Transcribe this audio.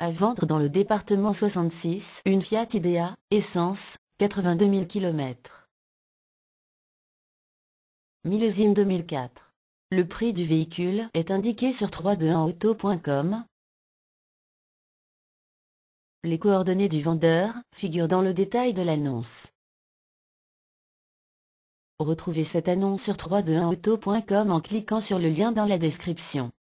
à vendre dans le département 66 une Fiat Idea, essence, 82 000 km. Millésime 2004. Le prix du véhicule est indiqué sur 321auto.com. Les coordonnées du vendeur figurent dans le détail de l'annonce. Retrouvez cette annonce sur 321auto.com en cliquant sur le lien dans la description.